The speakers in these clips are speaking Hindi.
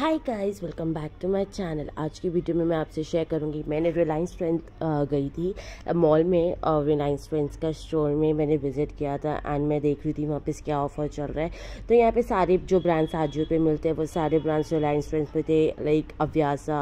hi guys welcome back to my channel आज की वीडियो में मैं आपसे शेयर करूंगी मैंने रिलायंस ट्रेंड गई थी मॉल में और रिलायंस ट्रेंड्स का स्टोर में मैंने विज़िट किया था एंड मैं देख रही थी वहाँ पे क्या ऑफर चल रहा है तो यहाँ पे सारे जो ब्रांड्स आज पे मिलते हैं वो सारे ब्रांड्स रिलायंस ट्रेंड्स पे थे like Avaasa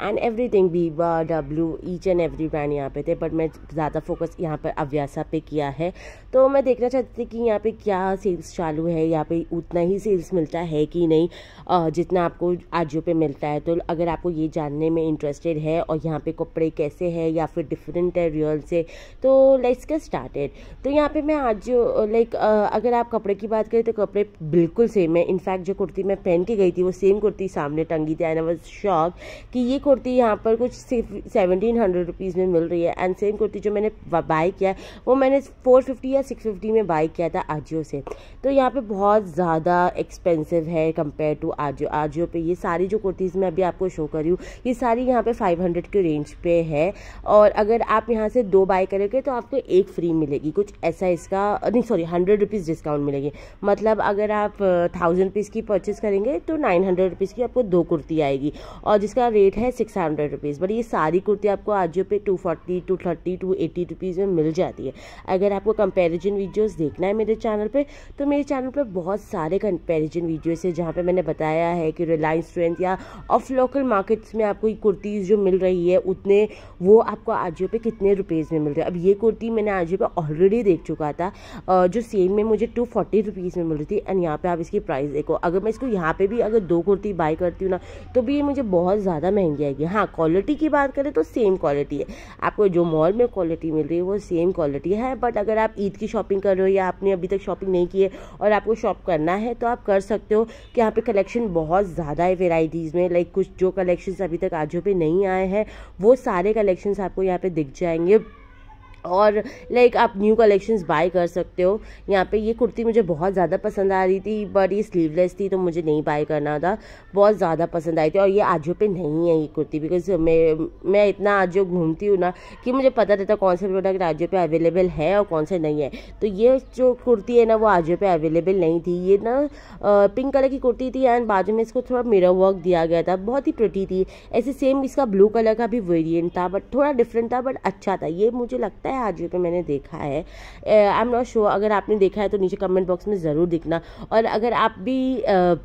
and everything Biba W each and every brand यहाँ पे थे बट मैं ज़्यादा फोकस यहाँ पर अव्यासा पे किया है तो मैं देखना चाहती थी कि यहाँ पर क्या सेल्स चालू है यहाँ पर उतना ही सेल्स मिलता है कि नहीं जितना आपको आजियो पे मिलता है तो अगर आपको ये जानने में इंटरेस्टेड है और यहाँ पे कपड़े कैसे हैं या फिर डिफरेंट है रियल से तो लेट्स गेट स्टार्टेड तो यहाँ पे मैं आजियो लाइक अगर आप कपड़े की बात करें तो कपड़े बिल्कुल सेम है इनफैक्ट जो कुर्ती मैं पहन के गई थी वो सेम कुर्ती सामने टंगी थी एंड आई वॉज शॉक कि ये कुर्ती यहाँ पर कुछ सिर्फ सेवनटीन हंड्रेड रुपीज़ में मिल रही है एंड सेम कुर्ती जो मैंने बाई किया है वो मैंने फोर फिफ्टी या सिक्स फिफ्टी में बाई किया था आजियो से तो यहाँ पर बहुत ज़्यादा एक्सपेंसिव है कंपेयर टू आजियो आजियो पे पे ये सारी जो कुर्तीज़ मैं अभी आपको शो कर रही हूँ ये सारी यहाँ पे 500 के रेंज पे है और अगर आप यहाँ से दो बाय करोगे तो आपको एक फ्री मिलेगी कुछ ऐसा इसका नहीं सॉरी हंड्रेड रुपीज़ डिस्काउंट मिलेगी मतलब अगर आप थाउजेंड पीस की परचेज़ करेंगे तो नाइन हंड्रेड रुपीज़ की आपको दो कुर्ती आएगी और जिसका रेट है सिक्स हंड्रेड रुपीज़ बट ये सारी कुर्ती आपको आज पे two forty two thirty two eighty rupees में मिल जाती है अगर आपको कंपेरिजन वीडियोज़ देखना है मेरे चैनल पर तो मेरे चैनल पर बहुत सारे कंपेरिजन वीडियोज़ है जहाँ पर मैंने बताया है कि रिलायंस रिलायंस स्ट्रेंथ या ऑफ लोकल मार्केट्स में आपको ये कुर्तीज़ जो मिल रही है उतने वो आपको आजियो पे कितने रुपीज़ में मिल रही है अब ये कुर्ती मैंने आजियो पे ऑलरेडी देख चुका था जो सेम में मुझे टू फोर्टी रुपीज़ में मिल रही थी एंड यहाँ पे आप इसकी प्राइस देखो अगर मैं इसको यहाँ पे भी अगर दो कुर्ती बाई करती हूँ ना तो भी ये मुझे बहुत ज़्यादा महंगी आएगी हाँ क्वालिटी की बात करें तो सेम क्वालिटी है आपको जो मॉल में क्वालिटी मिल रही है वो सेम क्वालिटी है बट अगर आप ईद की शॉपिंग कर रहे हो या आपने अभी तक शॉपिंग नहीं की है और आपको शॉप करना है तो आप कर सकते हो कि यहाँ पे कलेक्शन बहुत ज़्यादा ज़्यादा है वेराइटीज़ में लाइक कुछ जो कलेक्शंस अभी तक आजों पे नहीं आए हैं वो सारे कलेक्शंस आपको यहाँ पे दिख जाएंगे और लाइक आप न्यू कलेक्शंस बाय कर सकते हो यहाँ पे ये कुर्ती मुझे बहुत ज़्यादा पसंद आ रही थी बट ये स्लीवलेस थी तो मुझे नहीं बाय करना था बहुत ज़्यादा पसंद आई थी और ये आजो पे नहीं है ये कुर्ती बिकॉज मैं मैं इतना आजो घूमती हूँ ना कि मुझे पता रहता कौन से प्रोडक्ट आजो पे अवेलेबल है और कौन से नहीं है तो ये जो कुर्ती है ना वो आजो पे अवेलेबल नहीं थी ये ना पिंक कलर की कुर्ती थी एंड बाजू में इसको थोड़ा मिरर वर्क दिया गया था बहुत ही प्रटी थी ऐसे सेम इसका ब्लू कलर का भी वेरियंट था बट थोड़ा डिफरेंट था बट अच्छा था ये मुझे लगता लगता है हाजिए पे तो मैंने देखा है आई एम नॉट श्योर अगर आपने देखा है तो नीचे कमेंट बॉक्स में ज़रूर दिखना और अगर आप भी uh,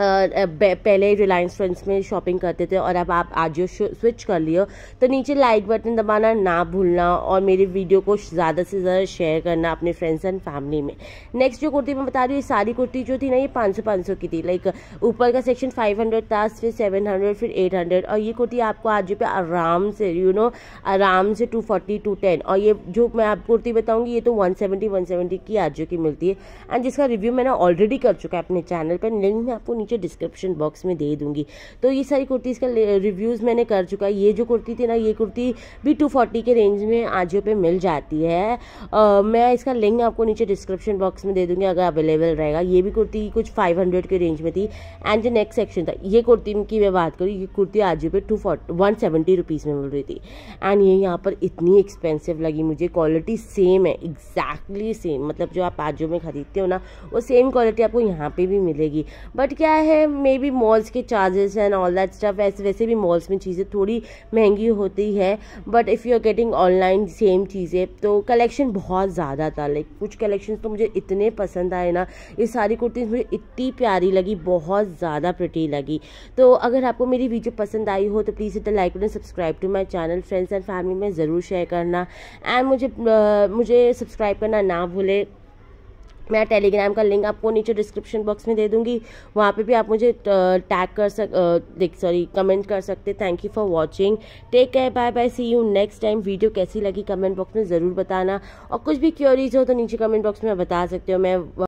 पहले रिलायंस फ्रेंड्स में शॉपिंग करते थे और अब आप आज स्विच कर लियो तो नीचे लाइक बटन दबाना ना भूलना और मेरी वीडियो को ज़्यादा से ज़्यादा शेयर करना अपने फ्रेंड्स एंड फैमिली में नेक्स्ट जो कुर्ती मैं बता रही हूँ सारी कुर्ती जो थी ना ये पाँच सौ पाँच सौ की थी लाइक ऊपर का सेक्शन फाइव हंड्रेड था फिर सेवन हंड्रेड फिर एट हंड्रेड और ये कुर्ती आपको आज पे आराम से यू नो आराम से टू फोर्टी टू टेन और ये जो मैं आप कुर्ती बताऊँगी ये तो वन सेवेंटी वन सेवेंटी की आज की मिलती है एंड जिसका रिव्यू मैंने ऑलरेडी कर चुका है अपने चैनल पर लिंक मैं आपको नीचे डिस्क्रिप्शन बॉक्स में दे दूंगी तो ये सारी कुर्तीज़ का रिव्यूज़ मैंने कर चुका ये जो कुर्ती थी ना ये कुर्ती भी टू फोर्टी के रेंज में आजियो पर मिल जाती है आ, मैं इसका लिंक आपको नीचे डिस्क्रिप्शन बॉक्स में दे दूँगी अगर अवेलेबल रहेगा ये भी कुर्ती कुछ फाइव हंड्रेड के रेंज में थी एंड जो नेक्स्ट सेक्शन था ये कुर्ती की मैं बात करूँ ये कुर्ती आजियो पर two forty one seventy rupees में मिल रही थी एंड ये यहाँ पर इतनी एक्सपेंसिव लगी मुझे क्वालिटी सेम है एग्जैक्टली सेम मतलब जो आप आजियो में खरीदते हो ना वो सेम क्वालिटी आपको यहाँ पर भी मिलेगी बट क्या है मे बी मॉल्स के charges and all that stuff ऐसे वैसे भी मॉल्स में चीज़ें थोड़ी महंगी होती है but if you are getting online same चीज़ें तो कलेक्शन बहुत ज़्यादा था लाइक कुछ कलेक्शन तो मुझे इतने पसंद आए ना ये सारी कुर्तीज़ मुझे इतनी प्यारी लगी बहुत ज़्यादा प्रटी लगी तो अगर आपको मेरी वीडियो पसंद आई हो तो प्लीज़ इतना like and subscribe to my channel friends and family में ज़रूर शेयर करना एंड मुझे मुझे सब्सक्राइब करना ना भूले मैं टेलीग्राम का लिंक आपको नीचे डिस्क्रिप्शन बॉक्स में दे दूंगी वहाँ पे भी आप मुझे टैग कर सक सॉरी कमेंट कर सकते thank you for watching take care bye bye see you next time video कैसी लगी कमेंट बॉक्स में ज़रूर बताना और कुछ भी क्योरीज हो तो नीचे कमेंट बॉक्स में बता सकते हो मैं